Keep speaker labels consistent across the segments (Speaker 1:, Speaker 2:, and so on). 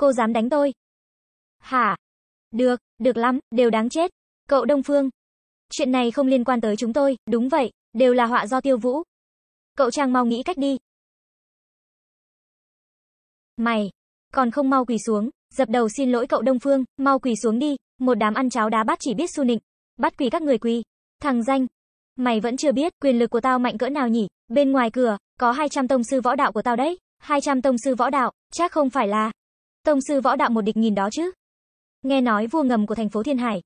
Speaker 1: Cô dám đánh tôi? Hả? Được, được lắm, đều đáng chết. Cậu Đông Phương. Chuyện này không liên quan tới chúng tôi, đúng vậy, đều là họa do tiêu vũ. Cậu Trang mau nghĩ cách đi. Mày, còn không mau quỳ xuống, dập đầu xin lỗi cậu Đông Phương, mau quỳ xuống đi, một đám ăn cháo đá bát chỉ biết su nịnh. Bắt quỳ các người quỳ. Thằng danh, mày vẫn chưa biết quyền lực của tao mạnh cỡ nào nhỉ? Bên ngoài cửa, có 200 tông sư võ đạo của tao đấy. 200 tông sư võ đạo, chắc không phải là Tông sư võ đạo một địch nghìn đó chứ. Nghe nói vua ngầm của thành phố Thiên Hải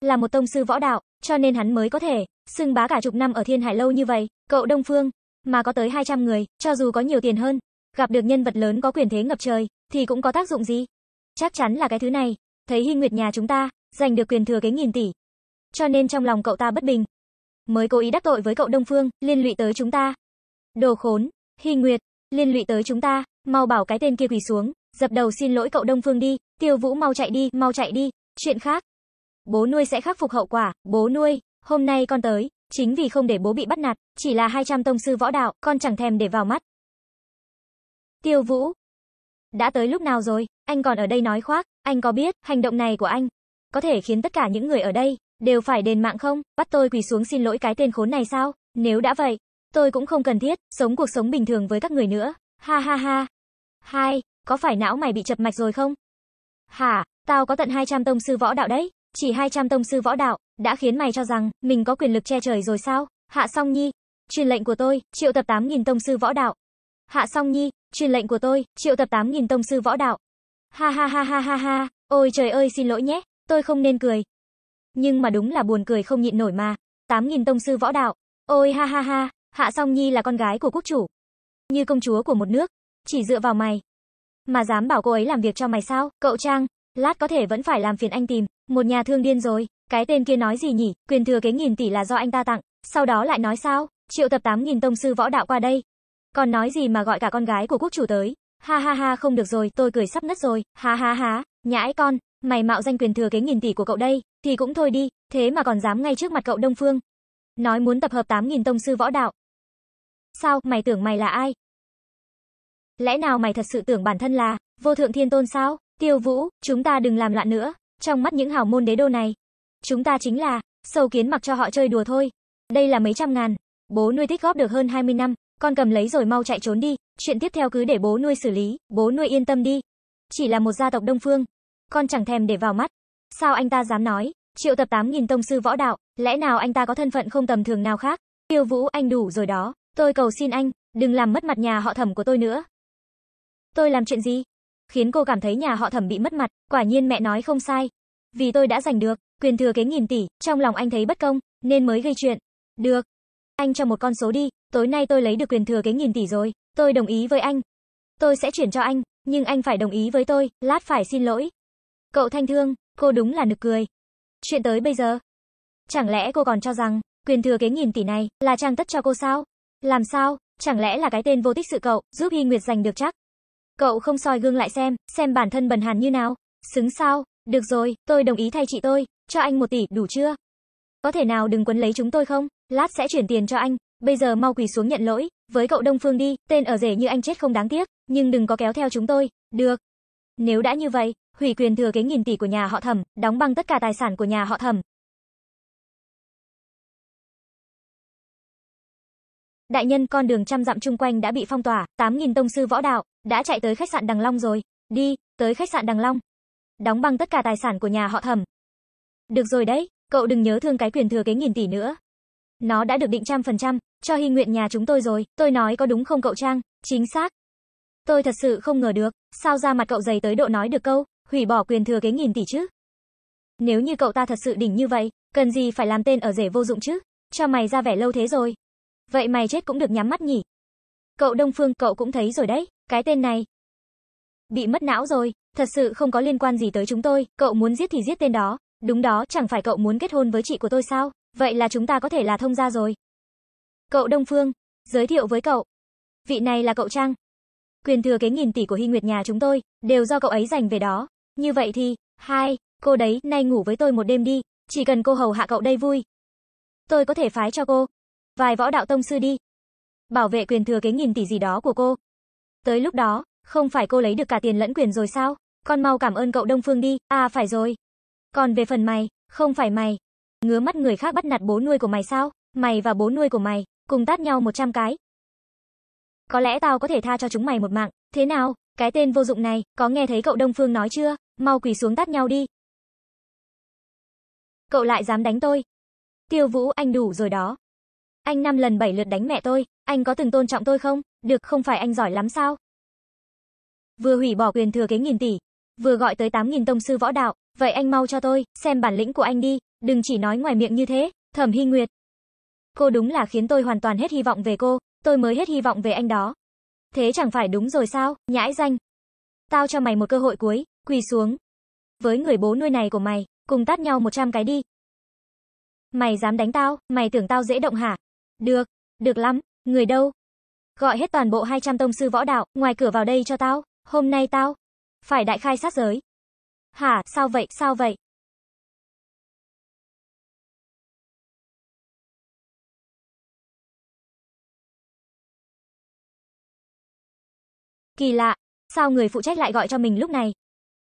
Speaker 1: là một tông sư võ đạo, cho nên hắn mới có thể xưng bá cả chục năm ở Thiên Hải lâu như vậy, cậu Đông Phương mà có tới 200 người, cho dù có nhiều tiền hơn, gặp được nhân vật lớn có quyền thế ngập trời thì cũng có tác dụng gì? Chắc chắn là cái thứ này, thấy Hinh Nguyệt nhà chúng ta giành được quyền thừa kế nghìn tỷ. Cho nên trong lòng cậu ta bất bình, mới cố ý đắc tội với cậu Đông Phương, liên lụy tới chúng ta. Đồ khốn, Hinh Nguyệt, liên lụy tới chúng ta, mau bảo cái tên kia quỳ xuống. Dập đầu xin lỗi cậu Đông Phương đi, Tiêu Vũ mau chạy đi, mau chạy đi, chuyện khác. Bố nuôi sẽ khắc phục hậu quả, bố nuôi, hôm nay con tới, chính vì không để bố bị bắt nạt, chỉ là 200 tông sư võ đạo, con chẳng thèm để vào mắt. Tiêu Vũ, đã tới lúc nào rồi, anh còn ở đây nói khoác, anh có biết, hành động này của anh, có thể khiến tất cả những người ở đây, đều phải đền mạng không, bắt tôi quỳ xuống xin lỗi cái tên khốn này sao, nếu đã vậy, tôi cũng không cần thiết, sống cuộc sống bình thường với các người nữa, ha ha ha. hai có phải não mày bị chập mạch rồi không? Hả, tao có tận 200 tông sư võ đạo đấy, chỉ 200 tông sư võ đạo, đã khiến mày cho rằng mình có quyền lực che trời rồi sao? Hạ Song Nhi, truyền lệnh của tôi, triệu tập 8000 tông sư võ đạo. Hạ Song Nhi, truyền lệnh của tôi, triệu tập 8000 tông sư võ đạo. Ha ha ha ha ha ha, ôi trời ơi xin lỗi nhé, tôi không nên cười. Nhưng mà đúng là buồn cười không nhịn nổi mà. 8000 tông sư võ đạo. Ôi ha ha ha, Hạ Song Nhi là con gái của quốc chủ. Như công chúa của một nước, chỉ dựa vào mày, mà dám bảo cô ấy làm việc cho mày sao? Cậu Trang, lát có thể vẫn phải làm phiền anh tìm, một nhà thương điên rồi, cái tên kia nói gì nhỉ, quyền thừa kế nghìn tỷ là do anh ta tặng, sau đó lại nói sao, triệu tập 8.000 tông sư võ đạo qua đây. Còn nói gì mà gọi cả con gái của quốc chủ tới, ha ha ha không được rồi, tôi cười sắp nứt rồi, ha ha ha, nhãi con, mày mạo danh quyền thừa kế nghìn tỷ của cậu đây, thì cũng thôi đi, thế mà còn dám ngay trước mặt cậu Đông Phương. Nói muốn tập hợp 8.000 tông sư võ đạo. Sao, mày tưởng mày là ai, lẽ nào mày thật sự tưởng bản thân là vô thượng thiên tôn sao? Tiêu Vũ, chúng ta đừng làm loạn nữa. Trong mắt những hào môn đế đô này, chúng ta chính là sâu kiến mặc cho họ chơi đùa thôi. Đây là mấy trăm ngàn, bố nuôi tích góp được hơn 20 năm, con cầm lấy rồi mau chạy trốn đi, chuyện tiếp theo cứ để bố nuôi xử lý, bố nuôi yên tâm đi. Chỉ là một gia tộc Đông Phương, con chẳng thèm để vào mắt. Sao anh ta dám nói, triệu tập 8.000 tông sư võ đạo, lẽ nào anh ta có thân phận không tầm thường nào khác? Tiêu Vũ anh đủ rồi đó, tôi cầu xin anh, đừng làm mất mặt nhà họ thẩm của tôi nữa. Tôi làm chuyện gì? Khiến cô cảm thấy nhà họ thẩm bị mất mặt, quả nhiên mẹ nói không sai. Vì tôi đã giành được, quyền thừa kế nghìn tỷ, trong lòng anh thấy bất công, nên mới gây chuyện. Được. Anh cho một con số đi, tối nay tôi lấy được quyền thừa kế nghìn tỷ rồi, tôi đồng ý với anh. Tôi sẽ chuyển cho anh, nhưng anh phải đồng ý với tôi, lát phải xin lỗi. Cậu Thanh Thương, cô đúng là nực cười. Chuyện tới bây giờ. Chẳng lẽ cô còn cho rằng, quyền thừa kế nghìn tỷ này, là trang tất cho cô sao? Làm sao, chẳng lẽ là cái tên vô tích sự cậu, giúp Hy Nguyệt giành được chắc? Cậu không soi gương lại xem, xem bản thân bần hàn như nào. Xứng sao? Được rồi, tôi đồng ý thay chị tôi, cho anh một tỷ, đủ chưa? Có thể nào đừng quấn lấy chúng tôi không? Lát sẽ chuyển tiền cho anh. Bây giờ mau quỳ xuống nhận lỗi, với cậu Đông Phương đi, tên ở rể như anh chết không đáng tiếc, nhưng đừng có kéo theo chúng tôi. Được. Nếu đã như vậy, hủy quyền thừa kế nghìn tỷ của nhà họ Thẩm, đóng băng tất cả tài sản của nhà họ Thẩm. Đại nhân con đường trăm dặm chung quanh đã bị phong tỏa, 8.000 tông sư võ đạo, đã chạy tới khách sạn Đằng Long rồi, đi, tới khách sạn Đằng Long. Đóng băng tất cả tài sản của nhà họ Thẩm. Được rồi đấy, cậu đừng nhớ thương cái quyền thừa kế nghìn tỷ nữa. Nó đã được định trăm phần trăm, cho hy nguyện nhà chúng tôi rồi, tôi nói có đúng không cậu Trang, chính xác. Tôi thật sự không ngờ được, sao ra mặt cậu dày tới độ nói được câu, hủy bỏ quyền thừa kế nghìn tỷ chứ. Nếu như cậu ta thật sự đỉnh như vậy, cần gì phải làm tên ở rể vô dụng chứ, cho mày ra vẻ lâu thế rồi. Vậy mày chết cũng được nhắm mắt nhỉ. Cậu Đông Phương cậu cũng thấy rồi đấy, cái tên này. Bị mất não rồi, thật sự không có liên quan gì tới chúng tôi, cậu muốn giết thì giết tên đó. Đúng đó, chẳng phải cậu muốn kết hôn với chị của tôi sao? Vậy là chúng ta có thể là thông gia rồi. Cậu Đông Phương, giới thiệu với cậu. Vị này là cậu Trang. Quyền thừa kế nghìn tỷ của Hy Nguyệt nhà chúng tôi, đều do cậu ấy dành về đó. Như vậy thì, hai, cô đấy, nay ngủ với tôi một đêm đi, chỉ cần cô hầu hạ cậu đây vui. Tôi có thể phái cho cô. Vài võ đạo tông sư đi. Bảo vệ quyền thừa kế nghìn tỷ gì đó của cô, Tới lúc đó, không phải cô lấy được cả tiền lẫn quyền rồi sao? Con mau cảm ơn cậu Đông Phương đi, à phải rồi. Còn về phần mày, không phải mày. Ngứa mắt người khác bắt nạt bố nuôi của mày sao? Mày và bố nuôi của mày, cùng tát nhau 100 cái. Có lẽ tao có thể tha cho chúng mày một mạng, thế nào? Cái tên vô dụng này, có nghe thấy cậu Đông Phương nói chưa? Mau quỳ xuống tát nhau đi. Cậu lại dám đánh tôi. Tiêu Vũ, anh đủ rồi đó. Anh năm lần bảy lượt đánh mẹ tôi, anh có từng tôn trọng tôi không? Được, không phải anh giỏi lắm sao? Vừa hủy bỏ quyền thừa kế nghìn tỷ, vừa gọi tới 8.000 tông sư võ đạo, vậy anh mau cho tôi, xem bản lĩnh của anh đi, đừng chỉ nói ngoài miệng như thế, thẩm hy nguyệt. Cô đúng là khiến tôi hoàn toàn hết hy vọng về cô, tôi mới hết hy vọng về anh đó. Thế chẳng phải đúng rồi sao, nhãi danh. Tao cho mày một cơ hội cuối, quỳ xuống. Với người bố nuôi này của mày, cùng tát nhau 100 cái đi. Mày dám đánh tao, mày tưởng tao dễ động hả? Được, được lắm. Người đâu? Gọi hết toàn bộ 200 tông sư võ đạo, ngoài cửa vào đây cho tao, hôm nay tao phải đại khai sát giới. Hả, sao vậy, sao vậy? Kỳ lạ, sao người phụ trách lại gọi cho mình lúc này?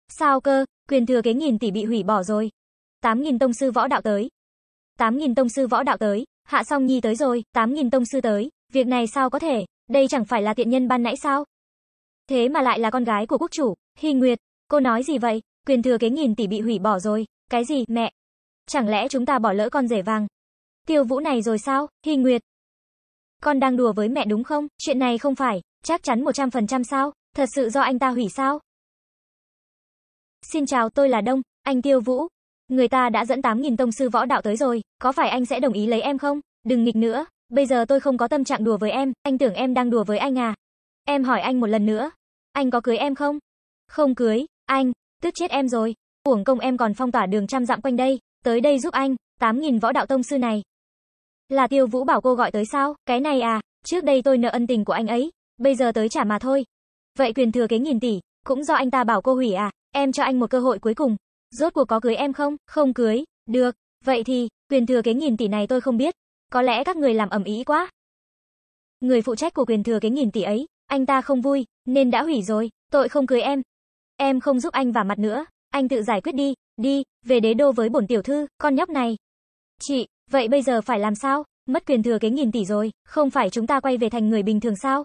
Speaker 1: Sao cơ, quyền thừa kế nghìn tỷ bị hủy bỏ rồi. 8.000 tông sư võ đạo tới. 8.000 tông sư võ đạo tới, hạ song nhi tới rồi, 8.000 tông sư tới. Việc này sao có thể, đây chẳng phải là tiện nhân ban nãy sao? Thế mà lại là con gái của quốc chủ, Hy Nguyệt, cô nói gì vậy? Quyền thừa kế nghìn tỷ bị hủy bỏ rồi, cái gì, mẹ? Chẳng lẽ chúng ta bỏ lỡ con rể vàng? Tiêu Vũ này rồi sao, Hy Nguyệt? Con đang đùa với mẹ đúng không? Chuyện này không phải, chắc chắn 100% sao? Thật sự do anh ta hủy sao? Xin chào, tôi là Đông, anh Tiêu Vũ. Người ta đã dẫn 8.000 tông sư võ đạo tới rồi, có phải anh sẽ đồng ý lấy em không? Đừng nghịch nữa, Bây giờ tôi không có tâm trạng đùa với em, anh tưởng em đang đùa với anh à? Em hỏi anh một lần nữa, anh có cưới em không? Không cưới, anh, tức chết em rồi. Uổng công em còn phong tỏa đường trăm dặm quanh đây, tới đây giúp anh, 8000 võ đạo tông sư này. Là Tiêu Vũ bảo cô gọi tới sao? Cái này à, trước đây tôi nợ ân tình của anh ấy, bây giờ tới trả mà thôi. Vậy quyền thừa kế nghìn tỷ, cũng do anh ta bảo cô hủy à? Em cho anh một cơ hội cuối cùng. Rốt cuộc có cưới em không? Không cưới. Được, vậy thì, quyền thừa kế nghìn tỷ này tôi không biết, có lẽ các người làm ầm ĩ quá. Người phụ trách của quyền thừa cái nghìn tỷ ấy, anh ta không vui, nên đã hủy rồi, tội không cưới em. Em không giúp anh vả mặt nữa, anh tự giải quyết đi, đi, về đế đô với bổn tiểu thư, con nhóc này. Chị, vậy bây giờ phải làm sao? Mất quyền thừa cái nghìn tỷ rồi, không phải chúng ta quay về thành người bình thường sao?